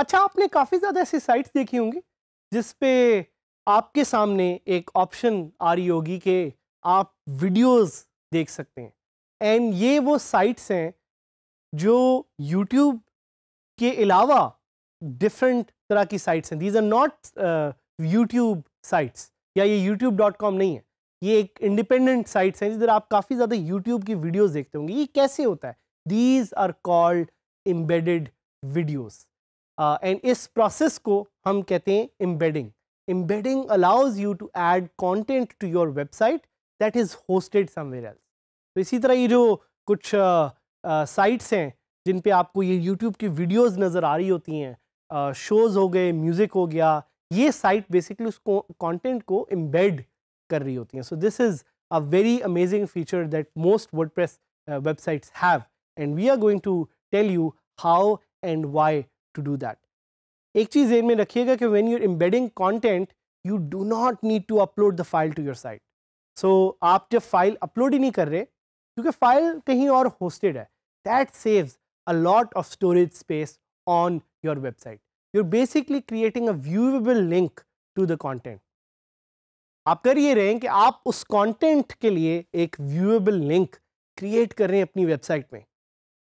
अच्छा आपने काफ़ी ज़्यादा ऐसी साइट्स देखी होंगी जिस पे आपके सामने एक ऑप्शन आ रही होगी कि आप वीडियोस देख सकते हैं एंड ये वो साइट्स हैं जो यूट्यूब के अलावा डिफरेंट तरह की साइट्स हैं these are not YouTube sites या ये यूट्यूब डॉट कॉम नहीं है ये एक इंडिपेंडेंट साइट्स हैं जिधर आप काफ़ी ज़्यादा यूट्यूब की वीडियोज़ देखते होंगे ये कैसे होता है these are called embedded videos and इस प्रोसेस को हम कहते हैं embedding embedding allows you to add content to your website that is hosted somewhere else तो इसी तरह ये जो कुछ साइट्स हैं जिन पे आपको ये यूट्यूब की वीडियोस नज़र आ रही होती हैं शोज़ हो गए म्यूज़िक हो गया ये साइट बेसिकली उस कॉन्टेंट को एम्बेड कर रही होती हैं so this is a very amazing feature that most press websites have and we are going to tell you how and why to do that एक चीज़ में रखिएगा कि when you embedding content you do not need to upload the file to your site so so, आप जब file upload ही नहीं कर रहे क्योंकि फाइल कहीं और होस्टेड है that saves a lot of storage space on your website you are basically creating a viewable link to the content आप कर ये रहे हैं कि आप उस कॉन्टेंट के लिए एक व्यूएबल लिंक क्रिएट कर रहे हैं अपनी वेबसाइट में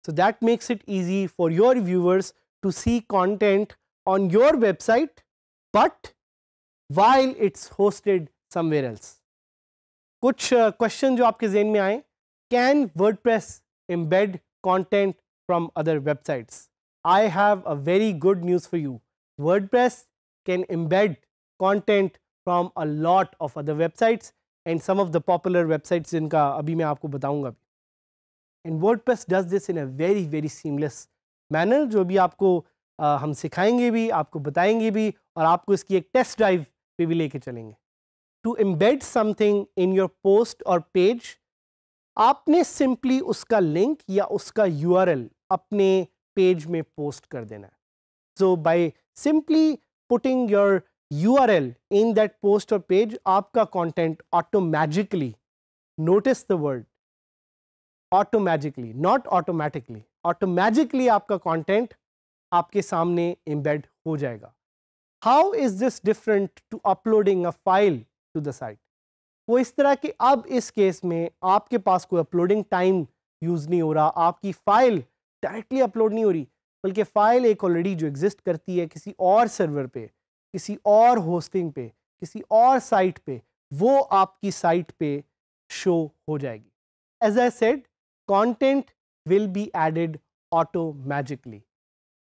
so that makes it easy for your viewers to see content on your website but while it's hosted somewhere else कुछ क्वेश्चन जो आपके जेन में आए can WordPress embed content from other websites I have a very good news for you WordPress can embed content from a lot of other websites and some of the popular websites जिनका अभी मैं आपको बताऊंगा and word WordPress does this in a very very seamless manner जो भी आपको आ, हम सिखाएंगे भी आपको बताएंगे भी और आपको इसकी एक टेस्ट ड्राइव पे भी लेके चलेंगे to embed something in your post और पेज आपने सिंपली उसका लिंक या उसका यू अपने पेज में पोस्ट कर देना है so by simply putting your U R L in that post और पेज आपका content automagically notice the word automagically not automatically automagically आपका कॉन्टेंट आपके सामने एम्बेड हो जाएगा how is this different to uploading a file to the site वो इस तरह कि अब इस केस में आपके पास कोई अपलोडिंग टाइम यूज़ नहीं हो रहा आपकी फ़ाइल डायरेक्टली अपलोड नहीं हो रही बल्कि फ़ाइल एक ऑलरेडी जो एग्जिस्ट करती है किसी और सर्वर पे किसी और होस्टिंग पे किसी और साइट पे वो आपकी साइट पे शो हो जाएगी as I said content will be added automagically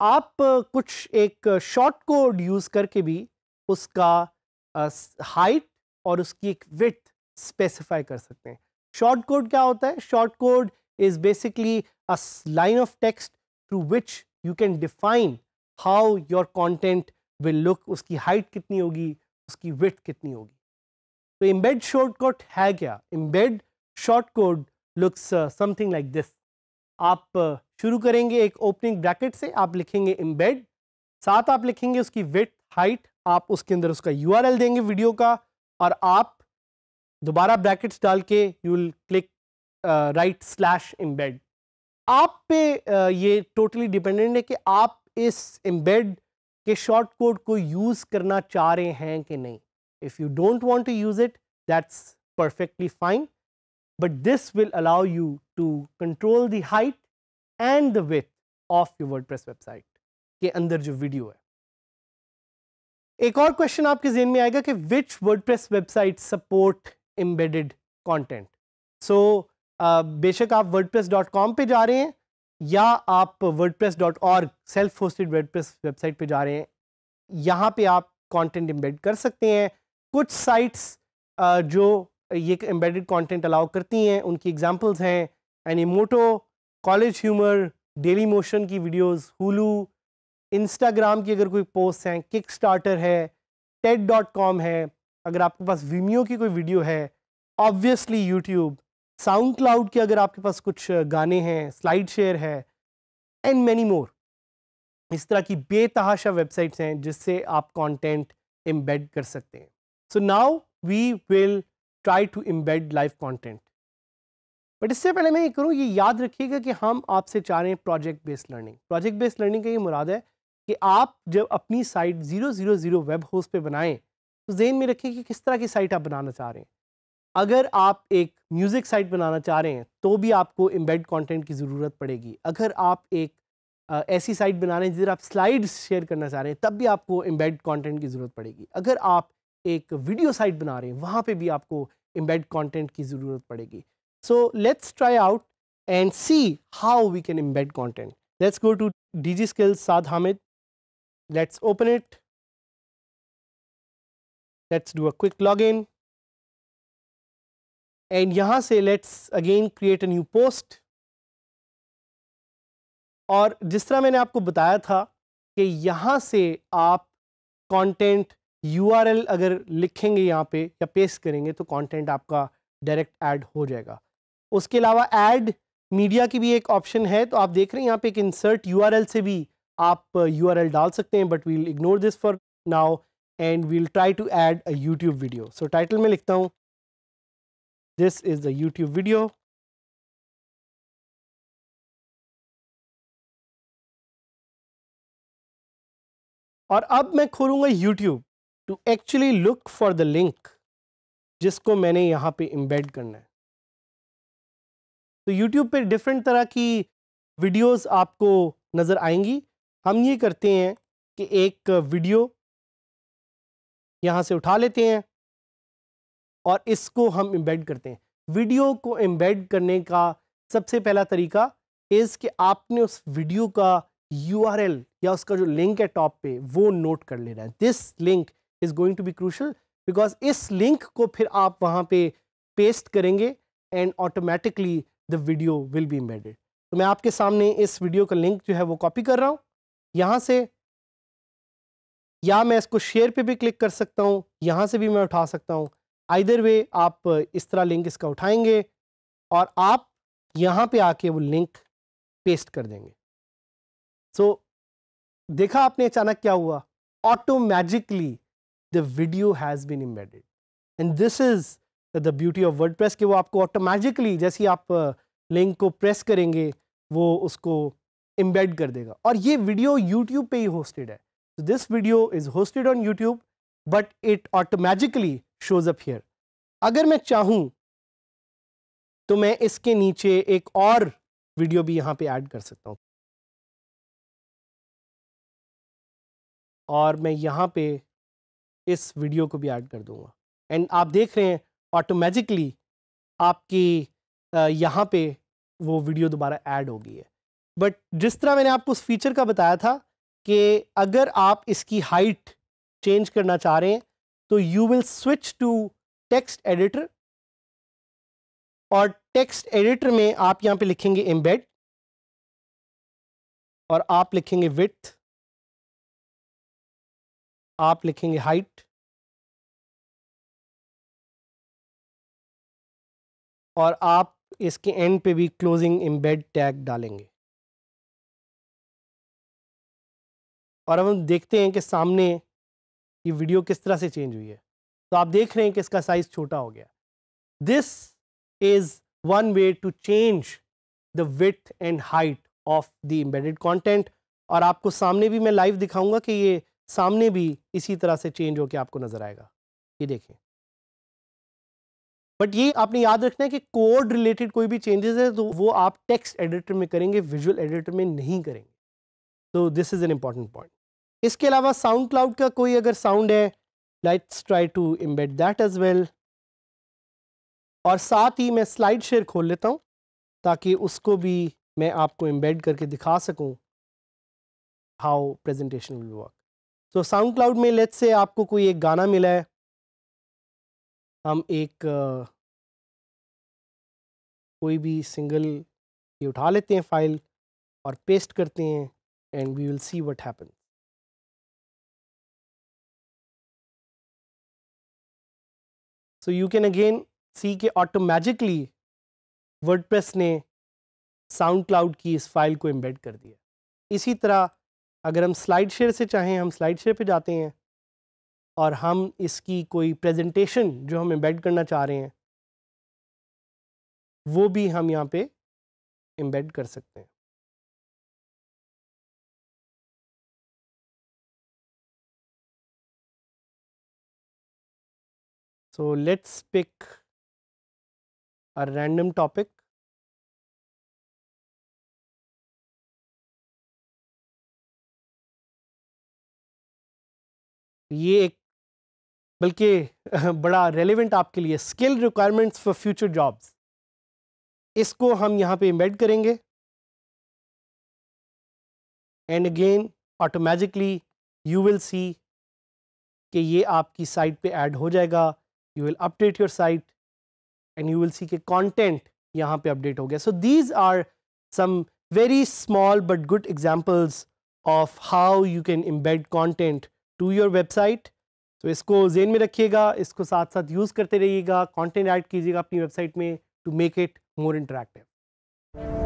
आप कुछ एक शॉर्ट कोड यूज़ करके भी उसका हाइट और उसकी एक विथ स्पेसिफाई कर सकते हैं शॉर्ट कोड क्या होता है short code is basically a line of text through which you can define how your content will look उसकी हाइट कितनी होगी उसकी विथ कितनी होगी तो इम्बेड शॉर्ट कोड है क्या embed short code looks something like this आप uh, शुरू करेंगे एक ओपनिंग ब्रैकेट से आप लिखेंगे इम्बेड साथ आप लिखेंगे उसकी विथ हाइट आप उसके अंदर उसका यू देंगे वीडियो का और आप दोबारा ब्रैकेट्स डाल के you will click right slash embed आप पे uh, ये टोटली डिपेंडेंट है कि आप इस एम्बेड के शॉर्ट कोड को यूज़ करना चाह रहे हैं कि नहीं if you don't want to use it that's perfectly fine but this will allow you to control the and the the of you WordPress website के अंदर जो वीडियो है एक और क्वेश्चन आपके जेन में आएगा कि which WordPress website support embedded content so बेशक आप कॉम पे जा रहे हैं या आप वर्डप्रेस.org सेल्फ होस्टेड वर्डप्रेस वेबसाइट पे जा रहे हैं यहाँ पे आप कंटेंट एम्बेड कर सकते हैं कुछ साइट्स uh, जो ये एम्बेडेड कंटेंट अलाउ करती हैं उनकी एग्जांपल्स हैं Animoto College Humor Dailymotion की वीडियोज हुलू इंस्टाग्राम की अगर कोई पोस्ट हैं किक स्टार्टर है टेट डॉट कॉम है अगर आपके पास वीमियो की कोई वीडियो है ऑब्वियसली यूट्यूब साउंड क्लाउड के अगर आपके पास कुछ गाने हैं स्लाइड शेयर है एंड मैनी मोर इस तरह की बेतहाशा वेबसाइट्स हैं जिससे आप कॉन्टेंट एम्बेड कर सकते हैं so now we will try to embed live content but इससे पहले मैं ये करूँ ये याद रखिएगा कि हम आपसे चाह रहे हैं project based learning project based learning का ये मुराद है कि आप जब अपनी site zero zero zero web host पे बनाएं तो जेन में रखें कि किस तरह की साइट आप बनाना चाह रहे हैं अगर आप एक म्यूज़िक साइट बनाना चाह रहे हैं तो भी आपको एम्बेड कंटेंट की ज़रूरत पड़ेगी अगर आप एक आ, ऐसी साइट बना रहे हैं जिधर आप स्लाइड्स शेयर करना चाह रहे हैं तब भी आपको एम्बेड कंटेंट की ज़रूरत पड़ेगी अगर आप एक वीडियो साइट बना रहे हैं वहाँ पे भी आपको एम्बेड कंटेंट की ज़रूरत पड़ेगी so let's try out and see how we can embed content let's go to D G skills Saad Hamid Let us open it. Let us do a quick login and यहाँ से let's again create a new post और जिस तरह मैंने आपको बताया था कि यहाँ से आप content URL अगर लिखेंगे यहाँ पे या पेस्ट करेंगे तो content आपका डायरेक्ट ऐड हो जाएगा उसके अलावा ऐड मीडिया की भी एक ऑप्शन है तो आप देख रहे हैं यहाँ पे एक इंसर्ट यूआरएल से भी आप यू आर एल डाल सकते हैं but we'll ignore this for now and we'll try to add a YouTube video so title में लिखता हूँ this is the YouTube video और अब मैं खोलूंगा YouTube to actually look for the link जिसको मैंने यहाँ पे इम्बेड करना है तो यूट्यूब पे डिफरेंट तरह की वीडियोस आपको नज़र आएंगी हम ये करते हैं कि एक वीडियो यहाँ से उठा लेते हैं और इसको हम एम्बेड करते हैं वीडियो को एम्बेड करने का सबसे पहला तरीका इज़ कि आपने उस वीडियो का यू या उसका जो लिंक है टॉप पे वो नोट कर लेना है this link is going to be crucial because इस लिंक को फिर आप वहाँ पे पेस्ट करेंगे and automatically the video will be embedded तो मैं आपके सामने इस वीडियो का लिंक जो है वो कॉपी कर रहा हूँ यहाँ से या मैं इसको शेयर पे भी क्लिक कर सकता हूँ यहाँ से भी मैं उठा सकता हूँ आइधर वे आप इस तरह लिंक इसका उठाएंगे और आप यहाँ पे आके वो लिंक पेस्ट कर देंगे सो so, देखा आपने अचानक क्या हुआ automatically the video has been embedded and this is the beauty of WordPress कि वो आपको ऑटोमेटिकली जैसे आप लिंक को प्रेस करेंगे वो उसको एम्बेड कर देगा और ये वीडियो यूट्यूब पे ही होस्टेड है this video is hosted on YouTube but it automatically shows up here अगर मैं चाहूँ तो मैं इसके नीचे एक और वीडियो भी यहाँ पे ऐड कर सकता हूँ और मैं यहाँ पे इस वीडियो को भी ऐड कर दूंगा एंड आप देख रहे हैं ऑटोमेटिकली आपकी यहाँ पे वो वीडियो दोबारा ऐड हो गई है बट जिस तरह मैंने आपको उस फीचर का बताया था कि अगर आप इसकी हाइट चेंज करना चाह रहे हैं तो you will switch to text editor और टेक्स्ट एडिटर में आप यहां पे लिखेंगे एम्बेड और आप लिखेंगे विथ आप लिखेंगे हाइट और आप इसके एंड पे भी क्लोजिंग एम्बेड टैग डालेंगे और अब हम देखते हैं कि सामने ये वीडियो किस तरह से चेंज हुई है तो आप देख रहे हैं कि इसका साइज छोटा हो गया this is one way to change the width and height of the embedded content और आपको सामने भी मैं लाइव दिखाऊंगा कि ये सामने भी इसी तरह से चेंज होकर आपको नजर आएगा ये देखें बट ये आपने याद रखना है कि कोड रिलेटेड कोई भी चेंजेस है तो वो आप टेक्स्ट एडिटर में करेंगे विजुअल एडिटर में नहीं करेंगे तो this is an important point इसके अलावा साउंड क्लाउड का कोई अगर साउंड है let's try to embed that as well और साथ ही मैं स्लाइड शेयर खोल लेता हूँ ताकि उसको भी मैं आपको एम्बेड करके दिखा सकूँ how presentation will work so SoundCloud में लेट्स से आपको कोई एक गाना मिला है हम एक uh, कोई भी सिंगल ये उठा लेते हैं फाइल और पेस्ट करते हैं and we will see what happen so you can again see के automatically WordPress ने साउंड क्लाउड की इस फाइल को एम्बेड कर दिया इसी तरह अगर हम स्लाइड शेयर से चाहें हम स्लाइड शेयर पे जाते हैं और हम इसकी कोई प्रेजेंटेशन जो हम एम्बेड करना चाह रहे हैं वो भी हम यहाँ पे एम्बेड कर सकते हैं So, let us pick a random topic. ये एक बल्कि बड़ा रेलिवेंट आपके लिए skill requirements for future jobs इसको हम यहाँ पे इम्बेड करेंगे and again automatically you will see कि ये आपकी साइट पे ऐड हो जाएगा you will update your site and you will see के content यहाँ पे update हो गया. So these are some very small but good examples of how you can embed content to your website. तो इसको जेन में रखिएगा इसको साथ साथ यूज़ करते रहिएगा कंटेंट ऐड कीजिएगा अपनी वेबसाइट में to make it more interactive